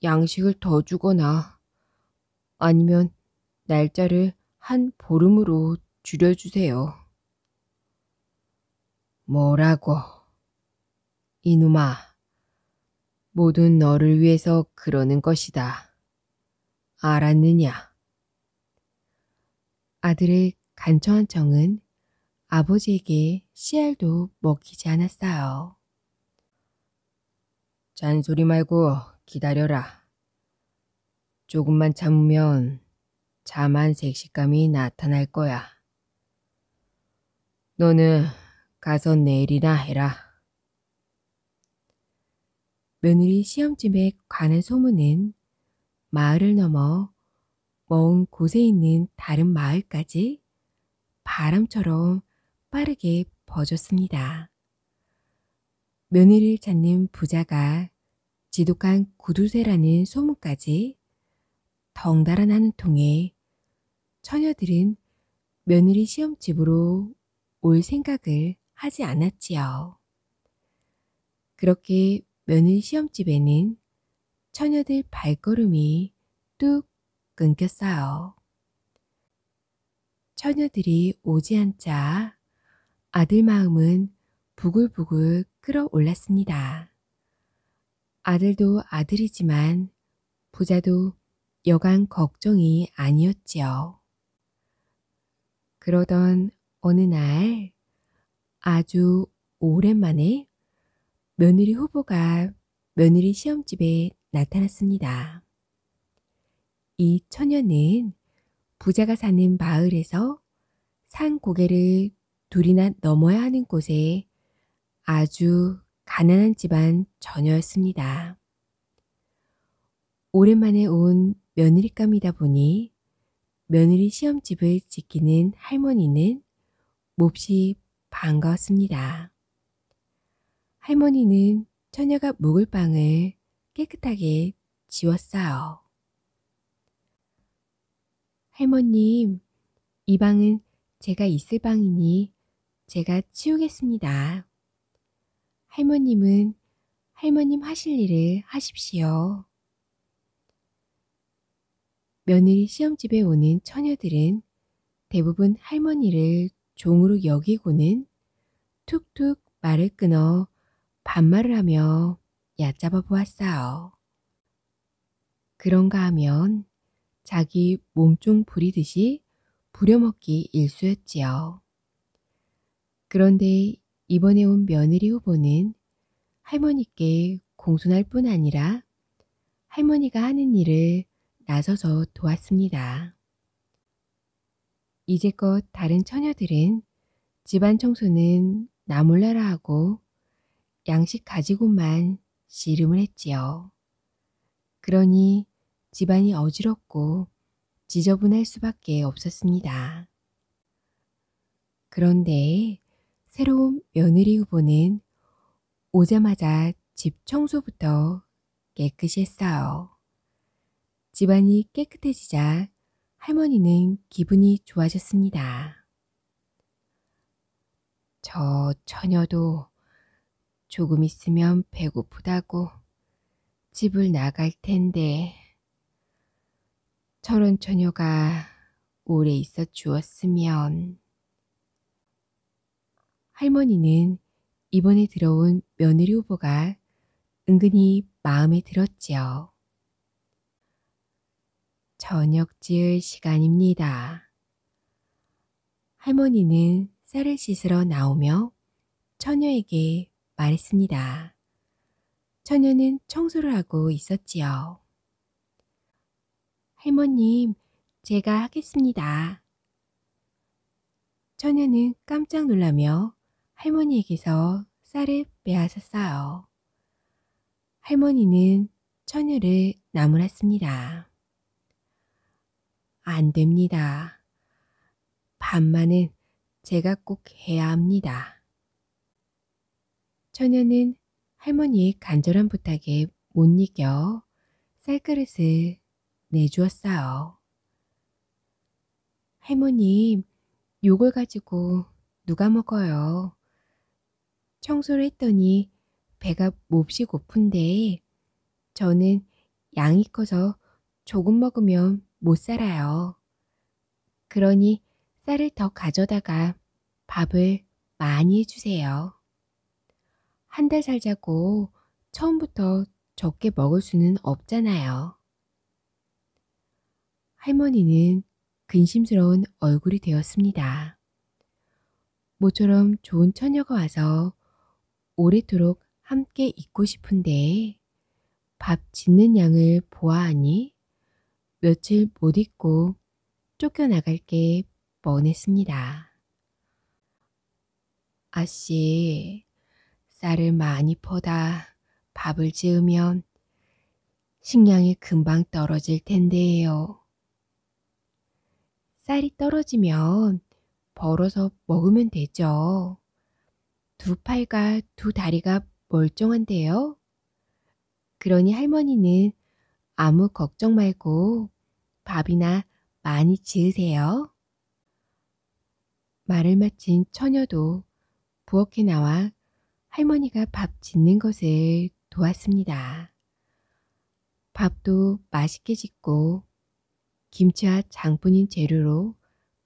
양식을 더 주거나 아니면 날짜를 한 보름으로 줄여주세요. 뭐라고? 이놈아, 모든 너를 위해서 그러는 것이다. 알았느냐? 아들의 간청한 청은 아버지에게 씨알도 먹히지 않았어요. 잔소리 말고 기다려라. 조금만 참으면 자만 색식감이 나타날 거야. 너는 가서 내일이나 해라. 며느리 시험집에 관한 소문은 마을을 넘어 먼 곳에 있는 다른 마을까지 바람처럼 빠르게 퍼졌습니다. 며느리를 찾는 부자가 지독한 구두쇠라는 소문까지 덩달아 나는 통에 처녀들은 며느리 시험집으로 올 생각을 하지 않았지요. 그렇게 며느리 시험집에는 처녀들 발걸음이 뚝 끊겼어요. 처녀들이 오지 않자 아들 마음은 부글부글 끌어올랐습니다. 아들도 아들이지만 부자도 여간 걱정이 아니었지요. 그러던 어느 날 아주 오랜만에 며느리 후보가 며느리 시험집에 나타났습니다. 이 처녀는 부자가 사는 마을에서 산 고개를 둘이나 넘어야 하는 곳에 아주 가난한 집안 전혀였습니다. 오랜만에 온 며느리감이다 보니 며느리 시험집을 지키는 할머니는 몹시 반가웠습니다. 할머니는 처녀가 묵을 방을 깨끗하게 지웠어요. 할머님, 이 방은 제가 있을 방이니 제가 치우겠습니다. 할머님은 할머님 하실 일을 하십시오. 며느리 시험집에 오는 처녀들은 대부분 할머니를 종으로 여기고는 툭툭 말을 끊어 반말을 하며 얕잡아 보았어요. 그런가 하면 자기 몸종 부리듯이 부려먹기 일쑤였지요. 그런데 이번에 온 며느리 후보는 할머니께 공손할 뿐 아니라 할머니가 하는 일을 나서서 도왔습니다. 이제껏 다른 처녀들은 집안 청소는 나몰라라 하고 양식 가지고만 씨름을 했지요. 그러니 집안이 어지럽고 지저분할 수밖에 없었습니다. 그런데 새로운 며느리 후보는 오자마자 집 청소부터 깨끗이 했어요. 집안이 깨끗해지자 할머니는 기분이 좋아졌습니다. 저 처녀도 조금 있으면 배고프다고 집을 나갈 텐데 저런 처녀가 오래 있어 주었으면 할머니는 이번에 들어온 며느리 후보가 은근히 마음에 들었지요. 저녁 지을 시간입니다. 할머니는 쌀을 씻으러 나오며 처녀에게 말했습니다. 처녀는 청소를 하고 있었지요. 할머님, 제가 하겠습니다. 처녀는 깜짝 놀라며 할머니에게서 쌀을 빼앗았어요. 할머니는 처녀를 나무랐습니다. 안 됩니다. 반만은 제가 꼭 해야 합니다. 처녀는 할머니의 간절한 부탁에 못 이겨 쌀그릇을 내주었어요. 할머님, 욕을 가지고 누가 먹어요? 청소를 했더니 배가 몹시 고픈데 저는 양이 커서 조금 먹으면 못 살아요. 그러니 쌀을 더 가져다가 밥을 많이 해주세요. 한 달 살자고 처음부터 적게 먹을 수는 없잖아요. 할머니는 근심스러운 얼굴이 되었습니다. 모처럼 좋은 처녀가 와서 오래도록 함께 있고 싶은데 밥 짓는 양을 보아하니 며칠 못 있고 쫓겨나갈 게 뻔했습니다. 아씨, 쌀을 많이 퍼다 밥을 지으면 식량이 금방 떨어질 텐데요. 쌀이 떨어지면 벌어서 먹으면 되죠. 두 팔과 두 다리가 멀쩡한데요. 그러니 할머니는 아무 걱정 말고 밥이나 많이 지으세요. 말을 마친 처녀도 부엌에 나와 할머니가 밥 짓는 것을 도왔습니다. 밥도 맛있게 짓고 김치와 장뿐인 재료로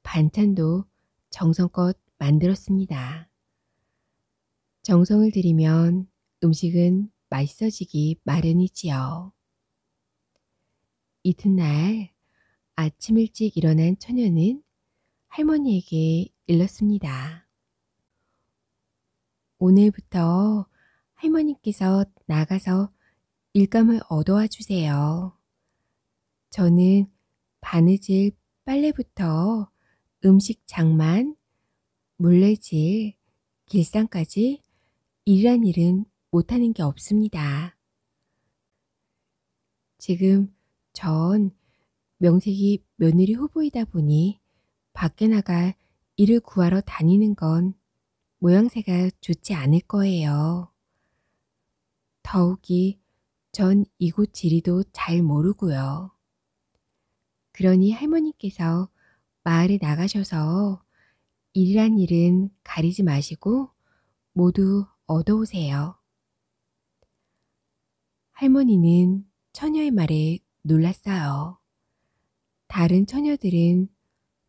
반찬도 정성껏 만들었습니다. 정성을 들이면 음식은 맛있어지기 마련이지요. 이튿날 아침 일찍 일어난 처녀는 할머니에게 일렀습니다. 오늘부터 할머니께서 나가서 일감을 얻어와 주세요. 저는 바느질 빨래부터 음식 장만, 물레질, 길상까지 일이란 일은 못하는 게 없습니다. 지금 전 명색이 며느리 후보이다 보니 밖에 나가 일을 구하러 다니는 건 모양새가 좋지 않을 거예요. 더욱이 전 이곳 지리도 잘 모르고요. 그러니 할머니께서 마을에 나가셔서 일이란 일은 가리지 마시고 모두 어두우세요. 할머니는 처녀의 말에 놀랐어요. 다른 처녀들은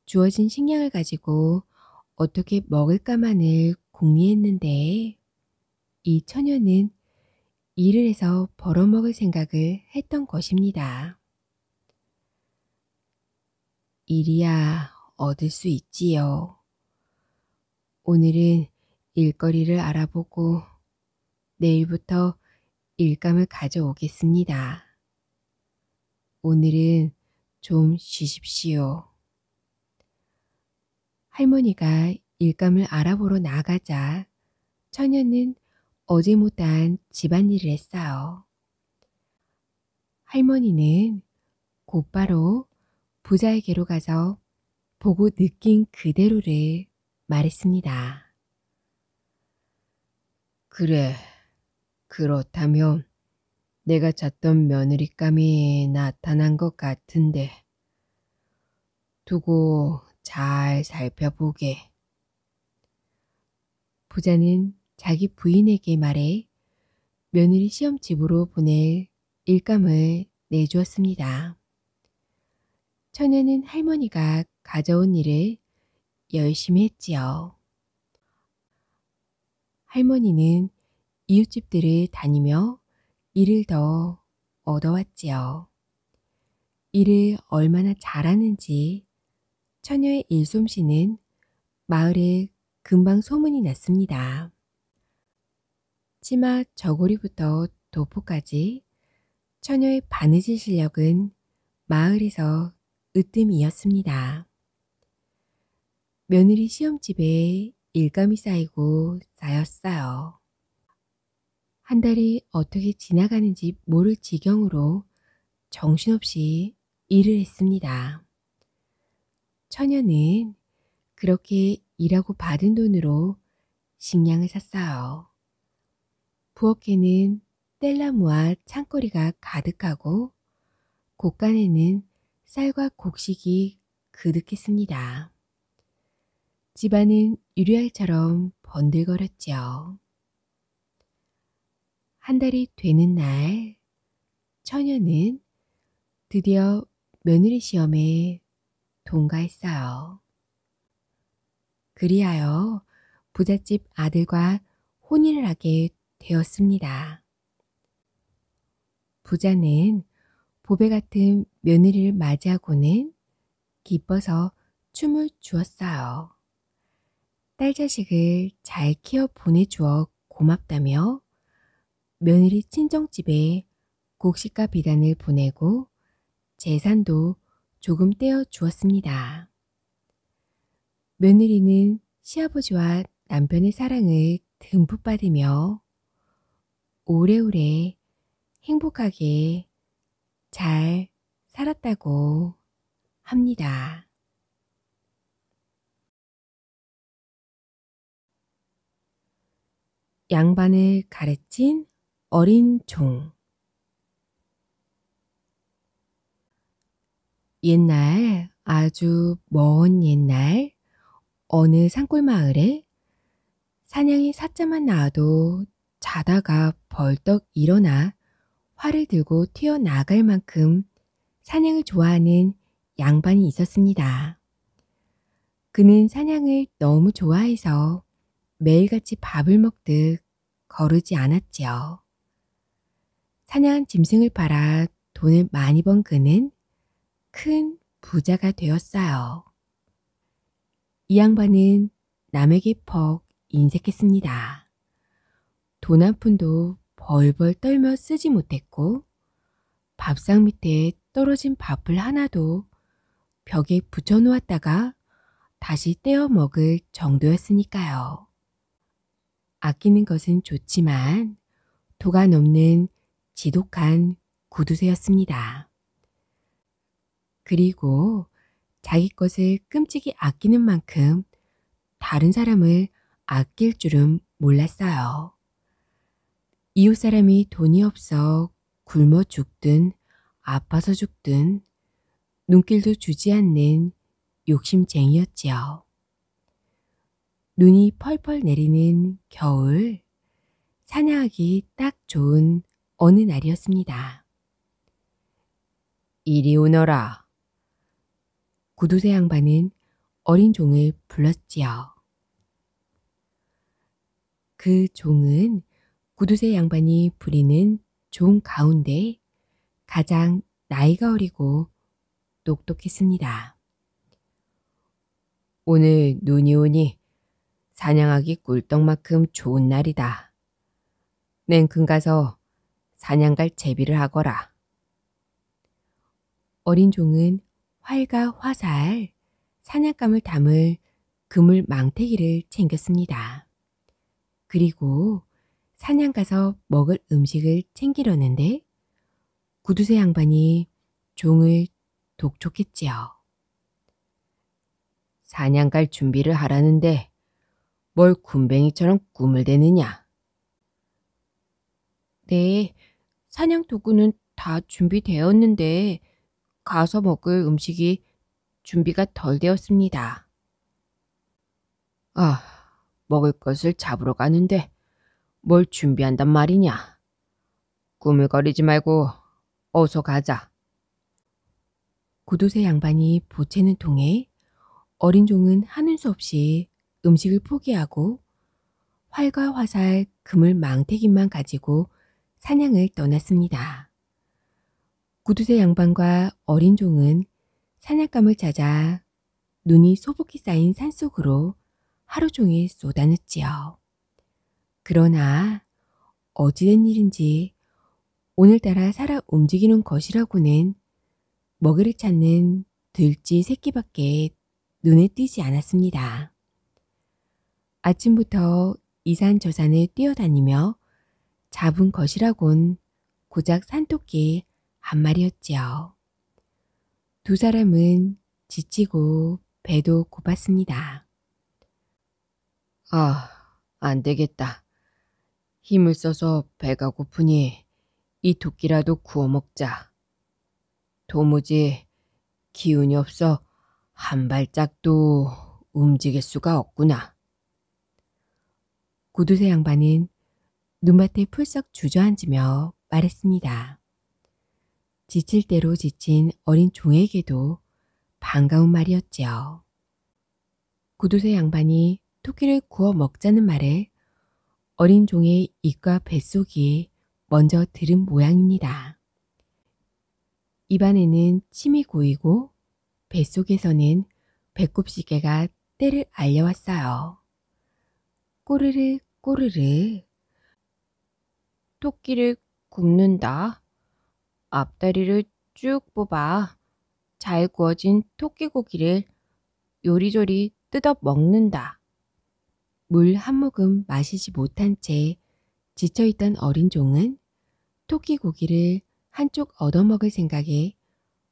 주어진 식량을 가지고 어떻게 먹을까만을 궁리했는데 이 처녀는 일을 해서 벌어먹을 생각을 했던 것입니다. 일이야 얻을 수 있지요. 오늘은 일거리를 알아보고 내일부터 일감을 가져오겠습니다. 오늘은 좀 쉬십시오. 할머니가 일감을 알아보러 나가자 천연은 어제 못한 집안일을 했어요. 할머니는 곧바로 부자에게로 가서 보고 느낀 그대로를 말했습니다. 그래, 그렇다면 내가 찾던 며느리감이 나타난 것 같은데 두고 잘 살펴보게. 부자는 자기 부인에게 말해 며느리 시험집으로 보낼 일감을 내주었습니다. 처녀는 할머니가 가져온 일을 열심히 했지요. 할머니는 이웃집들을 다니며 일을 더 얻어왔지요. 일을 얼마나 잘하는지 처녀의 일솜씨는 마을에 금방 소문이 났습니다. 치마 저고리부터 도포까지 처녀의 바느질 실력은 마을에서 으뜸이었습니다. 며느리 시험집에 일감이 쌓이고 쌓였어요. 한 달이 어떻게 지나가는지 모를 지경으로 정신없이 일을 했습니다. 처녀는 그렇게 일하고 받은 돈으로 식량을 샀어요. 부엌에는 뗄나무와 창거리가 가득하고 곳간에는 쌀과 곡식이 그득했습니다. 집안은 유리알처럼 번들거렸지요. 한 달이 되는 날, 처녀는 드디어 며느리 시험에 동가했어요. 그리하여 부잣집 아들과 혼인을 하게 되었습니다. 부자는 보배 같은 며느리를 맞이하고는 기뻐서 춤을 추었어요. 딸 자식을 잘 키워 보내주어 고맙다며 며느리 친정집에 곡식과 비단을 보내고 재산도 조금 떼어 주었습니다. 며느리는 시아버지와 남편의 사랑을 듬뿍 받으며 오래오래 행복하게 잘 살았다고 합니다. 양반을 가르친 어린 종. 옛날 아주 먼 옛날 어느 산골 마을에 사냥이 사자만 나와도 자다가 벌떡 일어나 활을 들고 튀어나갈 만큼 사냥을 좋아하는 양반이 있었습니다. 그는 사냥을 너무 좋아해서 매일같이 밥을 먹듯 거르지 않았지요. 사냥한 짐승을 팔아 돈을 많이 번 그는 큰 부자가 되었어요. 이 양반은 남에게 퍽 인색했습니다. 돈 한 푼도 벌벌 떨며 쓰지 못했고 밥상 밑에 떨어진 밥을 하나도 벽에 붙여놓았다가 다시 떼어 먹을 정도였으니까요. 아끼는 것은 좋지만 도가 넘는 지독한 구두쇠였습니다. 그리고 자기 것을 끔찍이 아끼는 만큼 다른 사람을 아낄 줄은 몰랐어요. 이웃 사람이 돈이 없어 굶어 죽든 아파서 죽든 눈길도 주지 않는 욕심쟁이였지요. 눈이 펄펄 내리는 겨울, 사냥하기 딱 좋은 어느 날이었습니다. 이리 오너라. 구두쇠 양반은 어린 종을 불렀지요. 그 종은 구두쇠 양반이 부리는 종 가운데 가장 나이가 어리고 똑똑했습니다. 오늘 눈이 오니 사냥하기 꿀떡만큼 좋은 날이다. 냉큼 가서 사냥 갈 제비를 하거라. 어린 종은 활과 화살, 사냥감을 담을 그물 망태기를 챙겼습니다. 그리고 사냥 가서 먹을 음식을 챙기려는데 구두쇠 양반이 종을 독촉했지요. 사냥 갈 준비를 하라는데 뭘 군뱅이처럼 꿈을 대느냐? 네, 사냥 도구는 다 준비되었는데 가서 먹을 음식이 준비가 덜 되었습니다. 아, 먹을 것을 잡으러 가는데 뭘 준비한단 말이냐? 꾸물거리지 말고 어서 가자. 구두쇠 양반이 보채는 통에 어린 종은 하는 수 없이 음식을 포기하고 활과 화살, 금을 망태기만 가지고 사냥을 떠났습니다. 구두쇠 양반과 어린 종은 사냥감을 찾아 눈이 소복히 쌓인 산속으로 하루 종일 쏟아냈지요. 그러나 어찌된 일인지 오늘따라 살아 움직이는 것이라고는 먹이를 찾는 들쥐 새끼밖에 눈에 띄지 않았습니다. 아침부터 이산저산을 뛰어다니며 잡은 것이라곤 고작 산토끼 한 마리였지요. 두 사람은 지치고 배도 고팠습니다. 아, 안 되겠다. 힘을 써서 배가 고프니 이 도끼라도 구워 먹자. 도무지 기운이 없어 한 발짝도 움직일 수가 없구나. 구두쇠 양반은 눈밭에 풀썩 주저앉으며 말했습니다. 지칠 대로 지친 어린 종에게도 반가운 말이었지요. 구두쇠 양반이 토끼를 구워 먹자는 말에 어린 종의 입과 뱃속이 먼저 들은 모양입니다. 입안에는 침이 고이고 뱃속에서는 배꼽시계가 때를 알려왔어요. 꼬르르 꼬르르 토끼를 굽는다. 앞다리를 쭉 뽑아 잘 구워진 토끼고기를 요리조리 뜯어 먹는다. 물 한 모금 마시지 못한 채 지쳐있던 어린 종은 토끼고기를 한쪽 얻어먹을 생각에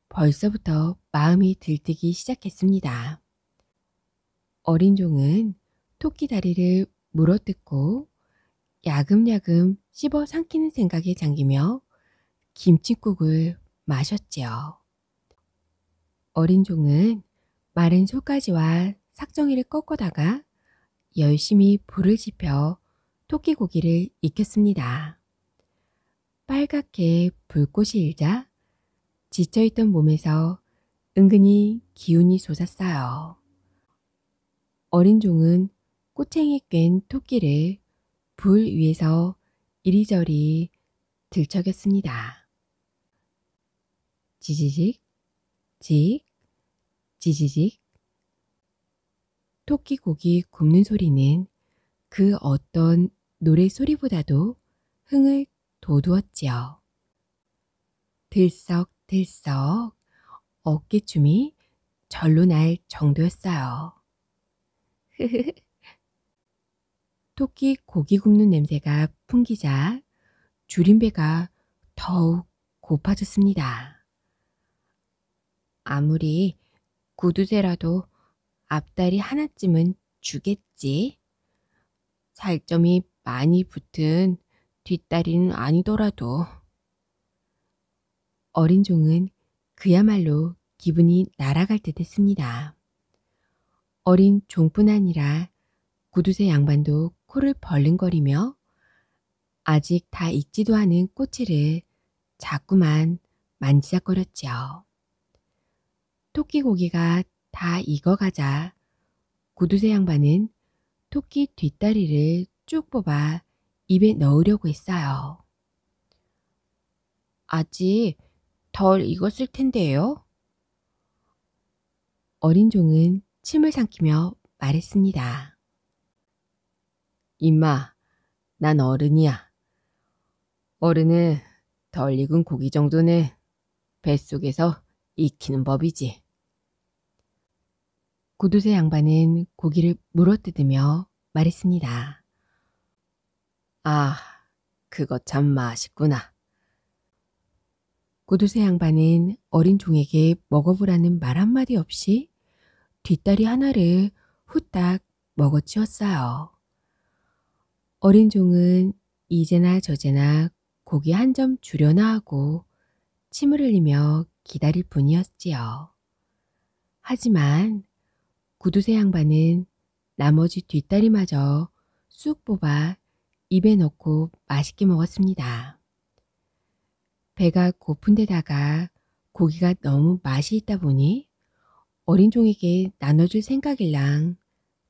벌써부터 마음이 들뜨기 시작했습니다. 어린 종은 토끼 다리를 물어뜯고 야금야금 씹어 삼키는 생각에 잠기며 김칫국을 마셨지요. 어린 종은 마른 소까지와 삭정이를 꺾어다가 열심히 불을 지펴 토끼 고기를 익혔습니다. 빨갛게 불꽃이 일자 지쳐있던 몸에서 은근히 기운이 솟았어요. 어린 종은 꼬챙이 꿴 토끼를 불 위에서 이리저리 들척였습니다. 지지직, 직, 지지직. 토끼 고기 굽는 소리는 그 어떤 노래 소리보다도 흥을 돋우었지요. 들썩들썩 어깨춤이 절로 날 정도였어요. <laughs> 토끼 고기 굽는 냄새가 풍기자 주림배가 더욱 고파졌습니다. 아무리 구두쇠라도 앞다리 하나쯤은 주겠지. 살점이 많이 붙은 뒷다리는 아니더라도 어린 종은 그야말로 기분이 날아갈 듯 했습니다. 어린 종뿐 아니라 구두쇠 양반도 코를 벌른거리며 아직 다 익지도 않은 꼬치를 자꾸만 만지작거렸지요. 토끼 고기가 다 익어가자 구두쇠 양반은 토끼 뒷다리를 쭉 뽑아 입에 넣으려고 했어요. 아직 덜 익었을 텐데요. 어린 종은 침을 삼키며 말했습니다. 임마, 난 어른이야. 어른은 덜 익은 고기 정도는 뱃속에서 익히는 법이지. 구두쇠 양반은 고기를 물어뜯으며 말했습니다. 아, 그거 참 맛있구나. 구두쇠 양반은 어린 종에게 먹어보라는 말 한마디 없이 뒷다리 하나를 후딱 먹어치웠어요. 어린 종은 이제나 저제나 고기 한 점 주려나 하고 침을 흘리며 기다릴 뿐이었지요. 하지만 구두쇠 양반은 나머지 뒷다리마저 쑥 뽑아 입에 넣고 맛있게 먹었습니다. 배가 고픈 데다가 고기가 너무 맛이 있다 보니 어린 종에게 나눠줄 생각일랑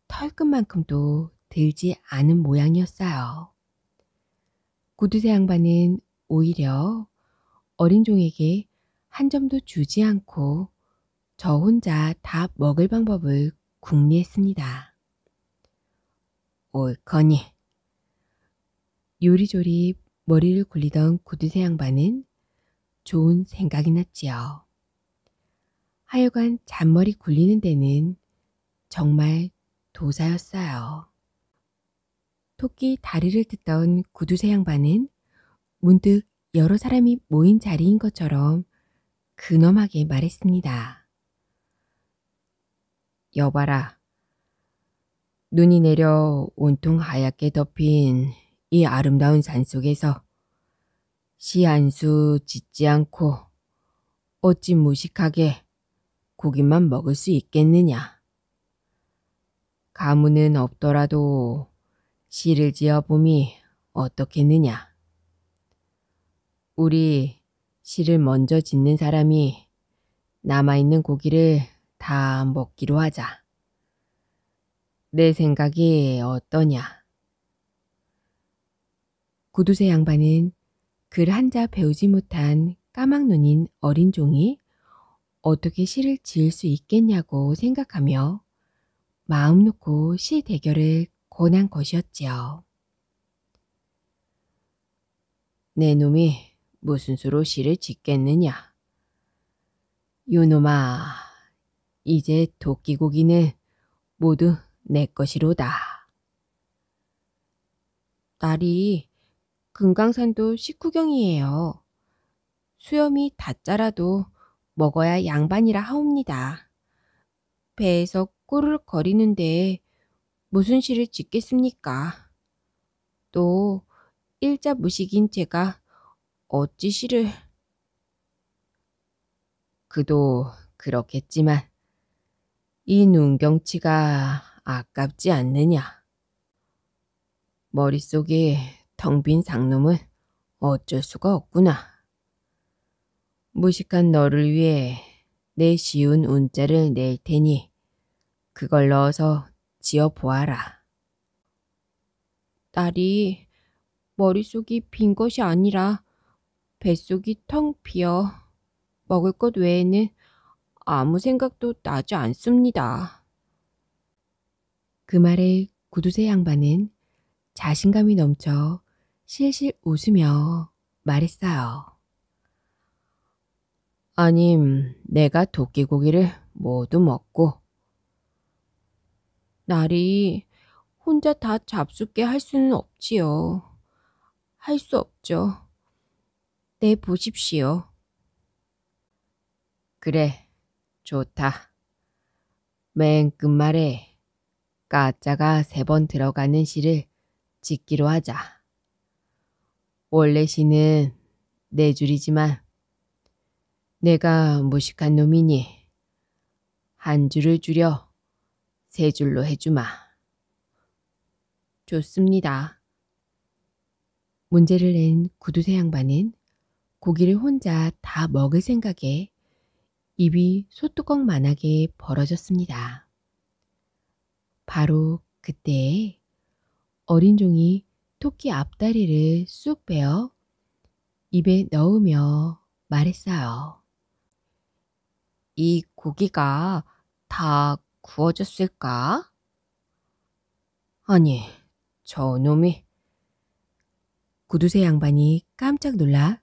털끝만큼도 들지 않은 모양이었어요. 구두쇠 양반은 오히려 어린 종에게 한 점도 주지 않고 저 혼자 다 먹을 방법을 궁리했습니다. 옳거니. 요리조리 머리를 굴리던 구두쇠 양반은 좋은 생각이 났지요. 하여간 잔머리 굴리는 데는 정말 도사였어요. 토끼 다리를 뜯던 구두쇠 양반은 문득 여러 사람이 모인 자리인 것처럼 근엄하게 말했습니다. 여봐라. 눈이 내려 온통 하얗게 덮인 이 아름다운 산 속에서 시한수 짓지 않고 어찌 무식하게 고기만 먹을 수 있겠느냐. 가문은 없더라도 시를 지어보미 어떻겠느냐. 우리 시를 먼저 짓는 사람이 남아있는 고기를 다 먹기로 하자. 내 생각이 어떠냐. 구두쇠 양반은 글 한자 배우지 못한 까막눈인 어린 종이 어떻게 시를 지을 수 있겠냐고 생각하며 마음 놓고 시 대결을 권난 것이었지요. 내 놈이 무슨 수로 시를 짓겠느냐. 요놈아, 이제 도끼고기는 모두 내 것이로다. 딸이 금강산도 식후경이에요. 수염이 다짜라도 먹어야 양반이라 하옵니다. 배에서 꼬르륵 거리는데 무슨 시를 짓겠습니까? 또 일자 무식인 제가 어찌 시를 그도 그렇겠지만 이 눈경치가 아깝지 않느냐. 머릿속에 텅 빈 상놈은 어쩔 수가 없구나. 무식한 너를 위해 내 쉬운 운자를 낼 테니 그걸 넣어서 지어보아라. 딸이 머릿속이 빈 것이 아니라 뱃속이 텅 비어 먹을 것 외에는 아무 생각도 나지 않습니다. 그 말에 구두쇠 양반은 자신감이 넘쳐 실실 웃으며 말했어요. 아님, 내가 도끼고기를 모두 먹고 날이 혼자 다 잡숫게 할 수는 없지요. 할 수 없죠. 내 네, 보십시오. 그래, 좋다. 맨 끝말에 가짜가세 번 들어가는 시를 짓기로 하자. 원래 시는 네 줄이지만 내가 무식한 놈이니 한 줄을 줄여 세 줄로 해주마. 좋습니다. 문제를 낸 구두쇠 양반은 고기를 혼자 다 먹을 생각에 입이 소뚜껑만하게 벌어졌습니다. 바로 그때에 어린 종이 토끼 앞다리를 쑥 빼어 입에 넣으며 말했어요. 이 고기가 다 구워줬을까? 아니, 저놈이. 구두쇠 양반이 깜짝 놀라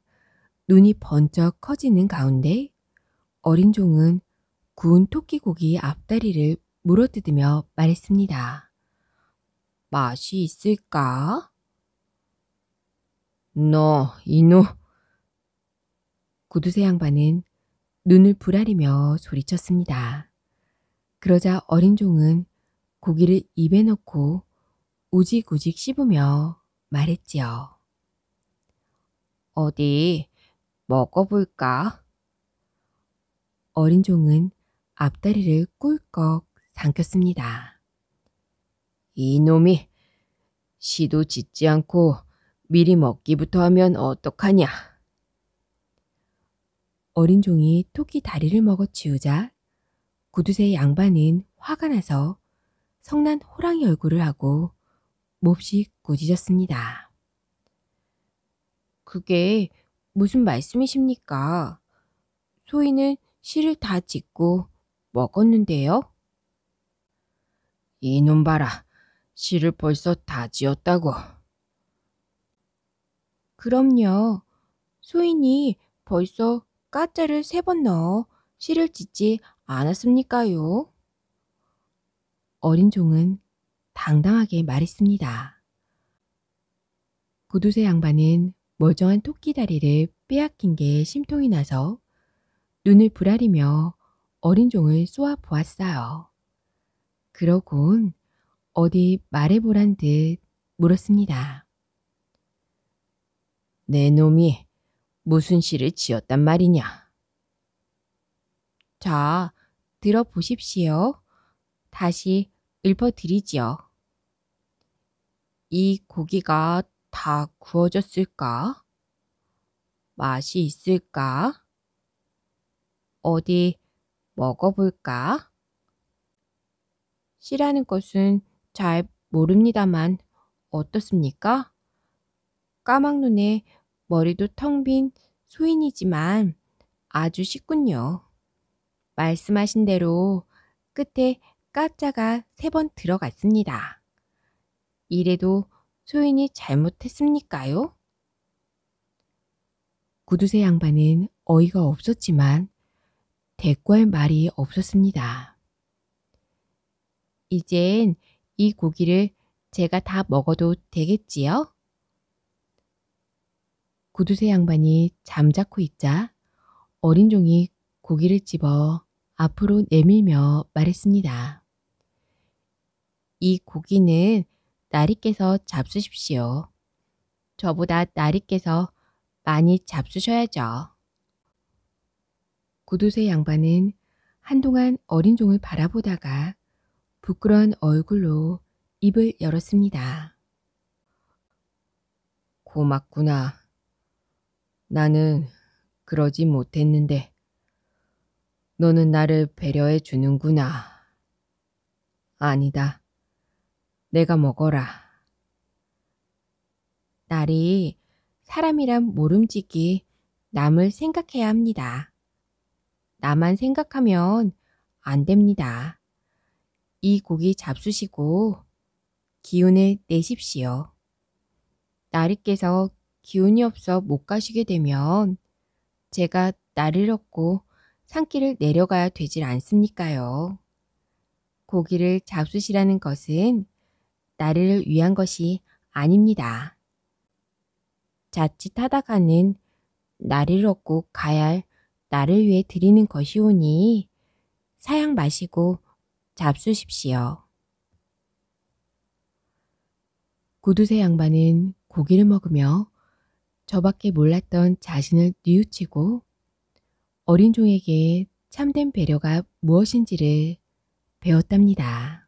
눈이 번쩍 커지는 가운데 어린 종은 구운 토끼고기 앞다리를 물어뜯으며 말했습니다. 맛이 있을까? 너, 이노. 구두쇠 양반은 눈을 부라리며 소리쳤습니다. 그러자 어린 종은 고기를 입에 넣고 우직우직 씹으며 말했지요. 어디 먹어볼까? 어린 종은 앞다리를 꿀꺽 삼켰습니다. 이놈이 시도 짓지 않고 미리 먹기부터 하면 어떡하냐. 어린 종이 토끼 다리를 먹어 치우자 구두쇠 양반은 화가 나서 성난 호랑이 얼굴을 하고 몹시 꾸짖었습니다. 그게 무슨 말씀이십니까? 소인은 실을 다 짓고 먹었는데요? 이놈 봐라. 실을 벌써 다 지었다고. 그럼요. 소인이 벌써 까짜를 세 번 넣어 실을 짓지 않았습니까요? 어린 종은 당당하게 말했습니다. 구두쇠 양반은 멀쩡한 토끼 다리를 빼앗긴 게 심통이 나서 눈을 부라리며 어린 종을 쏘아 보았어요. 그러곤 어디 말해보란 듯 물었습니다. 내 놈이 무슨 시를 지었단 말이냐? 자, 들어보십시오. 다시 읊어드리지요. 이 고기가 다 구워졌을까? 맛이 있을까? 어디 먹어볼까? 씨라는 것은 잘 모릅니다만 어떻습니까? 까막눈에 머리도 텅 빈 소인이지만 아주 쉽군요. 말씀하신 대로 끝에 까짜가세 번 들어갔습니다. 이래도 소인이 잘못했습니까요? 구두쇠 양반은 어이가 없었지만 대꾸할 말이 없었습니다. 이젠 이 고기를 제가 다 먹어도 되겠지요? 구두쇠 양반이 잠자코 있자 어린 종이 고기를 집어 앞으로 내밀며 말했습니다. 이 고기는 나리께서 잡수십시오. 저보다 나리께서 많이 잡수셔야죠. 구두쇠 양반은 한동안 어린 종을 바라보다가 부끄러운 얼굴로 입을 열었습니다. 고맙구나. 나는 그러지 못했는데 너는 나를 배려해 주는구나. 아니다. 내가 먹어라. 딸이 사람이란 모름지기 남을 생각해야 합니다. 나만 생각하면 안 됩니다. 이 고기 잡수시고 기운을 내십시오. 나리께서 기운이 없어 못 가시게 되면 제가 나를 얻고 산길을 내려가야 되질 않습니까요. 고기를 잡수시라는 것은 나를 위한 것이 아닙니다. 자칫하다가는 나를 얻고 가야 할 나를 위해 드리는 것이오니 사양 마시고 잡수십시오. 구두쇠 양반은 고기를 먹으며 저밖에 몰랐던 자신을 뉘우치고 어린 종에게 참된 배려가 무엇인지를 배웠답니다.